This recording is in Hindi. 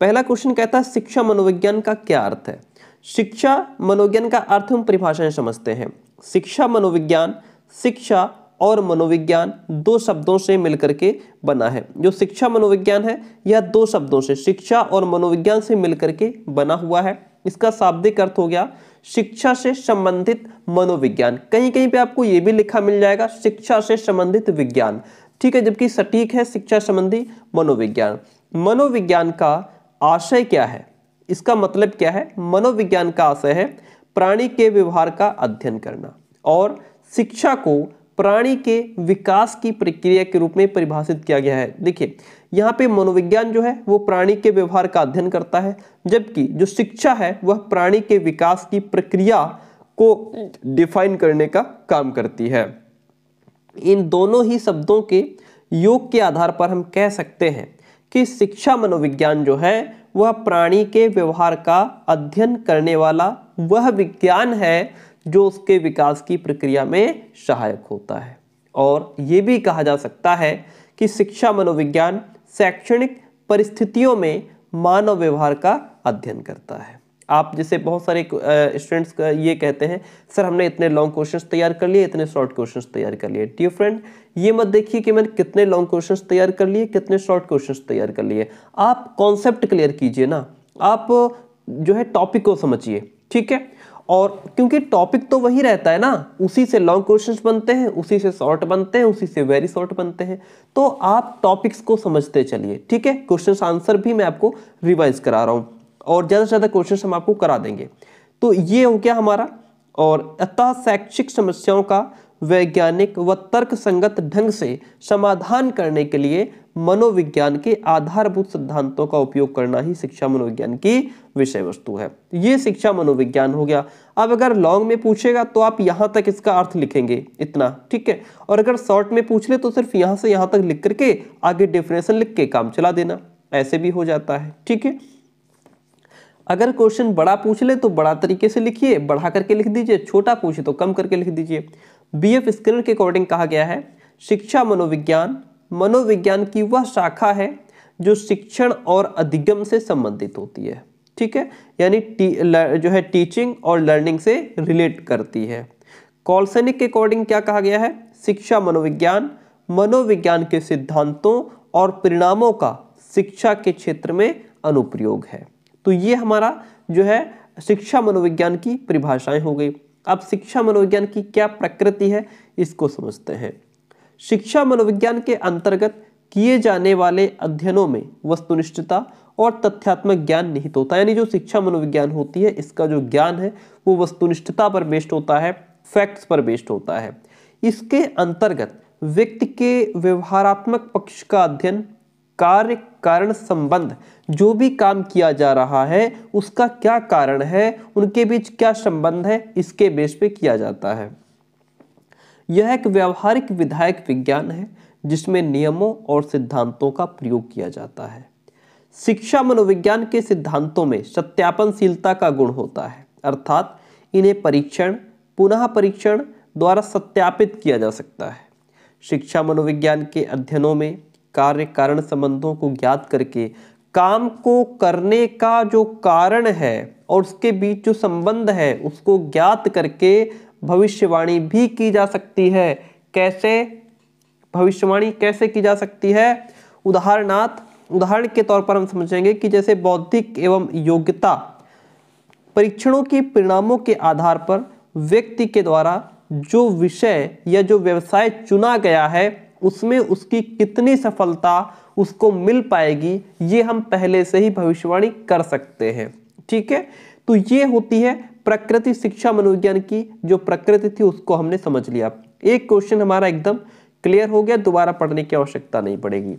पहला क्वेश्चन कहता है शिक्षा मनोविज्ञान का क्या अर्थ है शिक्षा मनोविज्ञान का अर्थ हम परिभाषाएं समझते हैं शिक्षा मनोविज्ञान शिक्षा और मनोविज्ञान दो शब्दों से मिलकर के बना है जो शिक्षा मनोविज्ञान है यह दो शब्दों से शिक्षा और मनोविज्ञान से मिलकर के बना हुआ है इसका शाब्दिक अर्थ हो गया शिक्षा से संबंधित मनोविज्ञान कहीं कहीं पे आपको यह भी लिखा मिल जाएगा शिक्षा से संबंधित विज्ञान ठीक है जबकि सटीक है शिक्षा संबंधी मनोविज्ञान मनोविज्ञान का आशय क्या है इसका मतलब क्या है मनोविज्ञान का आशय है प्राणी के व्यवहार का अध्ययन करना और शिक्षा को प्राणी के विकास की प्रक्रिया के रूप में परिभाषित किया गया है देखिए यहाँ पे मनोविज्ञान जो है वो प्राणी के व्यवहार का अध्ययन करता है जबकि जो शिक्षा है वह प्राणी के विकास की प्रक्रिया को डिफाइन करने का काम करती है इन दोनों ही शब्दों के योग के आधार पर हम कह सकते हैं कि शिक्षा मनोविज्ञान जो है वह प्राणी के व्यवहार का अध्ययन करने वाला वह विज्ञान है जो उसके विकास की प्रक्रिया में सहायक होता है और ये भी कहा जा सकता है कि शिक्षा मनोविज्ञान शैक्षणिक परिस्थितियों में मानव व्यवहार का अध्ययन करता है आप जैसे बहुत सारे स्टूडेंट्स का ये कहते हैं सर हमने इतने लॉन्ग क्वेश्चंस तैयार कर लिए इतने शॉर्ट क्वेश्चंस तैयार कर लिए डियर फ्रेंड ये मत देखिए कि मैंने कितने लॉन्ग क्वेश्चंस तैयार कर लिए कितने शॉर्ट क्वेश्चंस तैयार कर लिए आप कॉन्सेप्ट क्लियर कीजिए ना आप जो है टॉपिक को समझिए ठीक है और क्योंकि टॉपिक तो वही रहता है ना उसी से लॉन्ग क्वेश्चंस बनते हैं उसी से शॉर्ट बनते हैं उसी से वेरी शॉर्ट बनते हैं तो आप टॉपिक्स को समझते चलिए ठीक है क्वेश्चन आंसर भी मैं आपको रिवाइज करा रहा हूँ और ज़्यादा से ज़्यादा क्वेश्चन हम आपको करा देंगे तो ये हो गया हमारा और अतः शैक्षिक समस्याओं का वैज्ञानिक व तर्क संगत ढंग से समाधान करने के लिए मनोविज्ञान के आधारभूत सिद्धांतों का उपयोग करना ही शिक्षा मनोविज्ञान की विषय वस्तु है ये शिक्षा मनोविज्ञान हो गया अब अगर लॉन्ग में पूछेगा तो आप यहाँ तक इसका अर्थ लिखेंगे इतना ठीक है और अगर शॉर्ट में पूछ ले तो सिर्फ यहाँ से यहाँ तक लिख करके आगे डेफिनेशन लिख के काम चला देना ऐसे भी हो जाता है ठीक है अगर क्वेश्चन बड़ा पूछ ले तो बड़ा तरीके से लिखिए बढ़ा करके लिख दीजिए छोटा पूछे तो कम करके लिख दीजिए बी एफ स्किनर के अकॉर्डिंग कहा गया है शिक्षा मनोविज्ञान मनोविज्ञान की वह शाखा है जो शिक्षण और अधिगम से संबंधित होती है ठीक है यानी जो है टीचिंग और लर्निंग से रिलेट करती है कॉलसैनिक के अकॉर्डिंग क्या कहा गया है शिक्षा मनोविज्ञान मनोविज्ञान के सिद्धांतों और परिणामों का शिक्षा के क्षेत्र में अनुप्रयोग है तो ये हमारा जो है शिक्षा मनोविज्ञान की परिभाषाएं हो गई अब शिक्षा मनोविज्ञान की क्या प्रकृति है इसको समझते हैं शिक्षा मनोविज्ञान के अंतर्गत किए जाने वाले अध्ययनों में वस्तुनिष्ठता और तथ्यात्मक ज्ञान निहित होता है यानी जो शिक्षा मनोविज्ञान होती है इसका जो ज्ञान है वो वस्तुनिष्ठता पर बेस्ड होता है फैक्ट्स पर बेस्ड होता है इसके अंतर्गत व्यक्ति के व्यवहारात्मक पक्ष का अध्ययन कार्य कारण संबंध जो भी काम किया जा रहा है उसका क्या कारण है उनके बीच क्या संबंध है इसके बेस पे किया जाता है यह एक व्यवहारिक विधायक विज्ञान है जिसमें नियमों और सिद्धांतों का प्रयोग किया जाता है शिक्षा मनोविज्ञान के सिद्धांतों में सत्यापनशीलता का गुण होता है अर्थात इन्हें परीक्षण पुनः परीक्षण द्वारा सत्यापित किया जा सकता है शिक्षा मनोविज्ञान के अध्ययनों में कार्य कारण संबंधों को ज्ञात करके काम को करने का जो कारण है और उसके बीच जो संबंध है उसको ज्ञात करके भविष्यवाणी भी की जा सकती है कैसे भविष्यवाणी कैसे की जा सकती है उदाहरणार्थ उदाहरण के तौर पर हम समझेंगे कि जैसे बौद्धिक एवं योग्यता परीक्षणों के परिणामों के आधार पर व्यक्ति के द्वारा जो विषय या जो व्यवसाय चुना गया है उसमें उसकी कितनी सफलता उसको मिल पाएगी ये हम पहले से ही भविष्यवाणी कर सकते हैं ठीक है तो ये होती है प्रकृति शिक्षा मनोविज्ञान की जो प्रकृति थी उसको हमने समझ लिया एक क्वेश्चन हमारा एकदम क्लियर हो गया दोबारा पढ़ने की आवश्यकता नहीं पड़ेगी